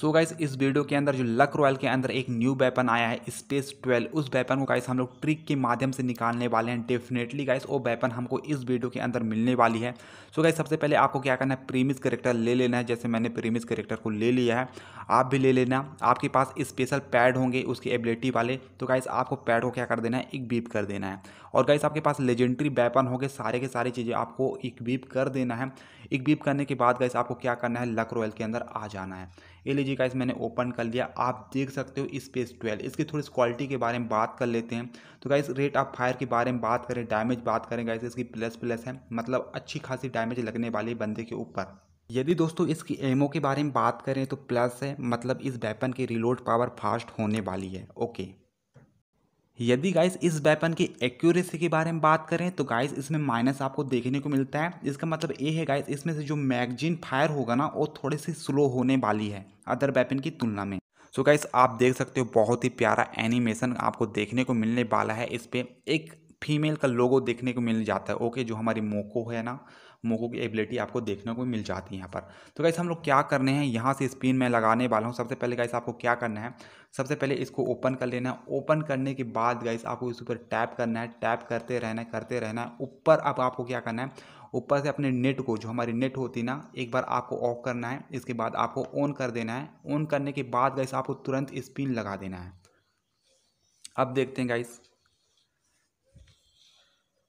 so guys इस video के अंदर जो लक रॉयल के अंदर एक न्यू वेपन आया है स्पेस 12 उस वेपन को गाइस हम लोग ट्रिक के माध्यम से निकालने वाले हैं डेफिनेटली गाइस वो वेपन हमको इस वीडियो के अंदर मिलने वाली है सो गाइस सबसे पहले आपको क्या करना है प्रीमिस करेक्टर ले लेना है जैसे मैंने प्रीमिस करेक्टर को ले लिया है आप भी ले लेना आपके पास स्पेशल पैड होंगे उसकी एबिलिटी वाले तो गाइस आपको पैड को क्या कर देना है इक्वीप कर देना है और गाइस आपके पास लेजेंडरी वेपन होंगे सारे के सारी चीज़ें आपको इक्वीप कर देना है इक्वीप करने के बाद गाइस आपको क्या करना है लक रॉयल के अंदर आ जाना है लीजिए गाइस मैंने ओपन कर लिया आप देख सकते हो स्पेस ट्वेल्व इसकी थोड़ी क्वालिटी के बारे में बात कर लेते हैं तो गाइस रेट ऑफ फायर के बारे में बात करें डैमेज बात करें गाइस इसकी प्लस प्लस है मतलब अच्छी खासी डैमेज लगने वाली है बंदे के ऊपर यदि दोस्तों इसकी एमओ के बारे में बात करें तो प्लस है मतलब इस वेपन की रिलोड पावर फास्ट होने वाली है ओके यदि गाइस इस वेपन की एक्यूरेसी के बारे में बात करें तो गाइस इसमें माइनस आपको देखने को मिलता है इसका मतलब ये है गाइस इसमें से जो मैगजीन फायर होगा ना वो थोड़ी सी स्लो होने वाली है अदर वेपन की तुलना में सो so गाइस आप देख सकते हो बहुत ही प्यारा एनिमेशन आपको देखने को मिलने वाला है इस पर एक फीमेल का लोगो देखने को मिल जाता है ओके जो हमारी मोको है ना मोको की एबिलिटी आपको देखने को मिल जाती है यहाँ पर तो गाइस हम लोग क्या करने हैं यहाँ से स्पिन में लगाने वाला हूँ सबसे पहले गाइस आपको क्या करना है सबसे पहले इसको ओपन कर लेना है ओपन करने के बाद गाइस आपको इस ऊपर टैप करना है टैप करते रहना है करते रहना है ऊपर अब आपको क्या करना है ऊपर से अपने नेट को जो हमारी नेट होती ना एक बार आपको ऑफ करना है इसके बाद आपको ऑन कर देना है ऑन करने के बाद गाइस आपको तुरंत स्पिन लगा देना है अब देखते हैं गाइस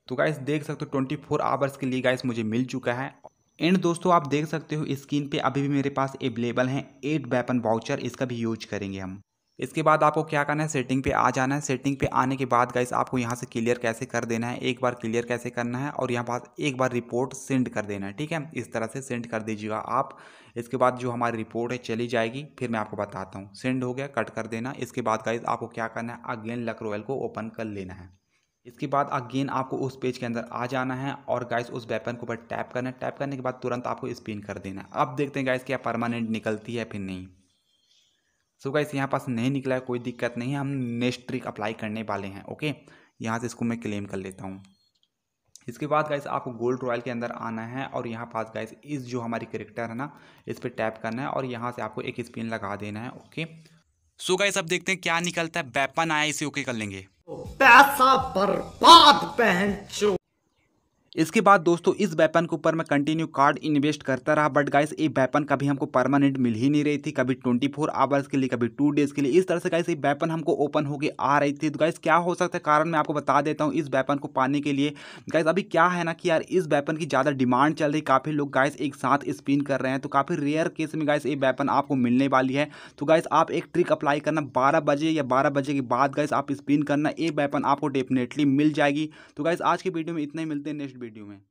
तो गाइस देख सकते हो ट्वेंटी फोर आवर्स के लिए गाइस मुझे मिल चुका है एंड दोस्तों आप देख सकते हो स्क्रीन पे अभी भी मेरे पास अवेलेबल हैं एट वेपन वाउचर इसका भी यूज करेंगे हम इसके बाद आपको क्या करना है सेटिंग पे आ जाना है सेटिंग पे आने के बाद गाइस आपको यहाँ से क्लियर कैसे कर देना है एक बार क्लियर कैसे करना है और यहाँ पास एक बार रिपोर्ट सेंड कर देना है ठीक है इस तरह से सेंड कर दीजिएगा आप इसके बाद जो हमारी रिपोर्ट है चली जाएगी फिर मैं आपको बताता हूँ सेंड हो गया कट कर देना इसके बाद गाइज आपको क्या करना है अगेन लक रॉयल को ओपन कर लेना है इसके बाद अगेन आपको उस पेज के अंदर आ जाना है और गाइस उस वेपन के ऊपर टैप करना है टैप करने के बाद तुरंत आपको स्पिन कर देना है अब देखते हैं गाइस क्या परमानेंट निकलती है फिर नहीं सो गाइस यहाँ पास नहीं निकला है कोई दिक्कत नहीं है हम नेक्स्ट ट्रिक अप्लाई करने वाले हैं ओके यहाँ से इसको मैं क्लेम कर लेता हूँ इसके बाद गाइस आपको गोल्ड रॉयल के अंदर आना है और यहाँ पास गाइस इस जो हमारी करेक्टर है ना इस पर टैप करना है और यहाँ से आपको एक स्पिन लगा देना है ओके सो गाइस अब देखते हैं क्या निकलता है वेपन आया इसे ओके कर लेंगे पैसा बर्बाद पहन चो इसके बाद दोस्तों इस वेपन के ऊपर मैं कंटिन्यू कार्ड इन्वेस्ट करता रहा बट गाइस ये वेपन कभी हमको परमानेंट मिल ही नहीं रही थी कभी ट्वेंटी फोर आवर्स के लिए कभी टू डेज के लिए इस तरह से गाइस ये वेपन हमको ओपन होके आ रही थी तो गाइस क्या हो सकता है कारण मैं आपको बता देता हूँ इस वेपन को पाने के लिए गाइस अभी क्या है ना कि यार इस वेपन की ज़्यादा डिमांड चल रही काफ़ी लोग गाइस एक साथ स्पिन कर रहे हैं तो काफ़ी रेयर केस में गाइस ये वेपन आपको मिलने वाली है तो गाइस आप एक ट्रिक अप्लाई करना बारह बजे या बारह बजे के बाद गाइस आप स्पिन करना ये वेपन आपको डेफिनेटली मिल जाएगी तो गाइस आज के वीडियो में इतना ही मिलते हैं नेक्स्ट वीडियो में